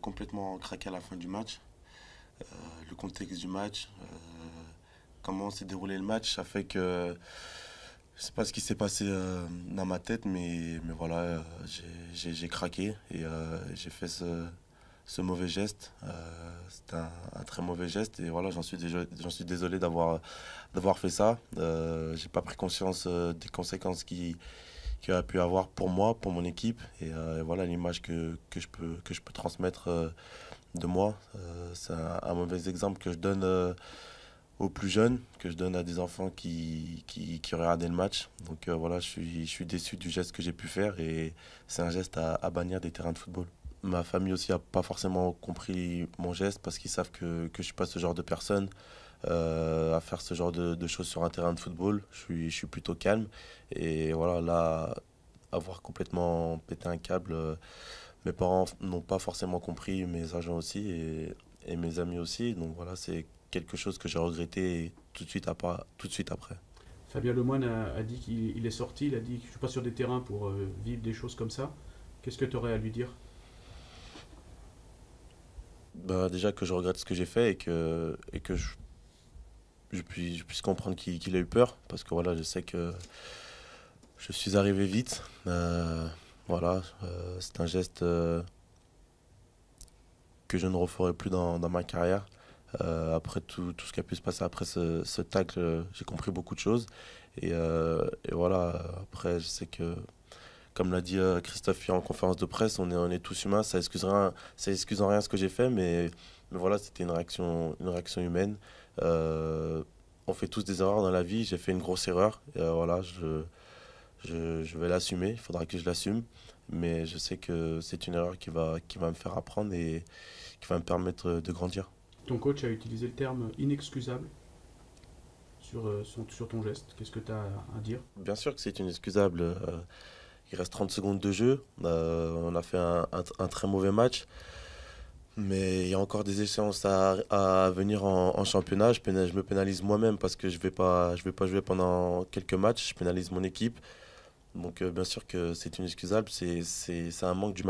complètement craqué à la fin du match. Euh, le contexte du match, euh, comment s'est déroulé le match, ça fait que je sais pas ce qui s'est passé euh, dans ma tête, mais, voilà, j'ai craqué et j'ai fait ce, mauvais geste. c'est un, très mauvais geste et voilà, j'en suis, suis, désolé d'avoir fait ça. j'ai pas pris conscience des conséquences qui qu'il a pu avoir pour moi, pour mon équipe. Euh, et, voilà l'image que, que, je peux, que je peux transmettre euh, de moi. Euh, c'est un, mauvais exemple que je donne aux plus jeunes, que je donne à des enfants qui, qui, qui regardaient le match. Donc voilà, je suis, je suis déçu du geste que j'ai pu faire et c'est un geste à bannir des terrains de football ma famille aussi n'a pas forcément compris mon geste parce qu'ils savent que, je ne suis pas ce genre de personne euh, à faire ce genre de, choses sur un terrain de football. Je suis, je suis plutôt calme. Et voilà, là, avoir complètement pété un câble, euh, mes parents n'ont pas forcément compris, mes agents aussi et, mes amis aussi. Donc voilà, c'est quelque chose que j'ai regretté tout de suite, après, Fabien Lemoine a, dit qu'il est sorti, il a dit que je ne suis pas sur des terrains pour euh, vivre des choses comme ça. Qu'est-ce que tu aurais à lui dire bah, Déjà que je regrette ce que j'ai fait et que, et que je, puisse, je comprendre qu'il a eu peur. Parce que voilà, je sais que je suis arrivé vite. Euh, voilà, euh, c'est un geste euh, que je ne referai plus dans, ma carrière. après tout, tout, ce qui a pu se passer après ce, ce tacle, j'ai compris beaucoup de choses. Et, et voilà, après, je sais que comme l'a dit euh, Christophe hier en conférence de presse, on est, on est tous humains, ça excuse rien, ça excuse en rien ce que j'ai fait, mais, voilà, c'était une réaction, une réaction humaine. Euh, on fait tous des erreurs dans la vie, j'ai fait une grosse erreur, euh, voilà, je, je, vais l'assumer, il faudra que je l'assume, mais je sais que c'est une erreur qui va, qui va me faire apprendre et qui va me permettre de grandir. Ton coach a utilisé le terme inexcusable sur, sur ton geste, qu'est-ce que tu as à dire Bien sûr que c'est inexcusable. Il reste 30 secondes de jeu. Euh, on a fait un, très mauvais match. Mais il y a encore des échéances à, venir en, championnat. Je, me pénalise moi-même parce que je ne vais, pas, vais pas jouer pendant quelques matchs. Je pénalise mon équipe. Donc euh, bien sûr que c'est inexcusable. C'est un manque du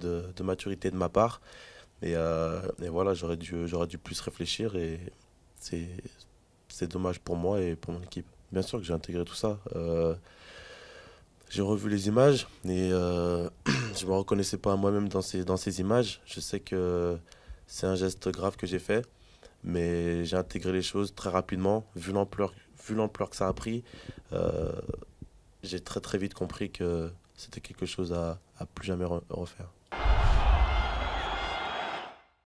de, maturité de ma part. Et, euh, voilà, j'aurais dû, dû plus réfléchir. Et c'est dommage pour moi et pour mon équipe. Bien sûr que j'ai intégré tout ça j'ai revu les images et je euh, je me reconnaissais pas moi-même dans ces, dans ces images. Je sais que c'est un geste grave que j'ai fait, mais j'ai intégré les choses très rapidement, vu l'ampleur, que ça a pris. Euh, j'ai très très vite compris que c'était quelque chose à, à plus jamais refaire.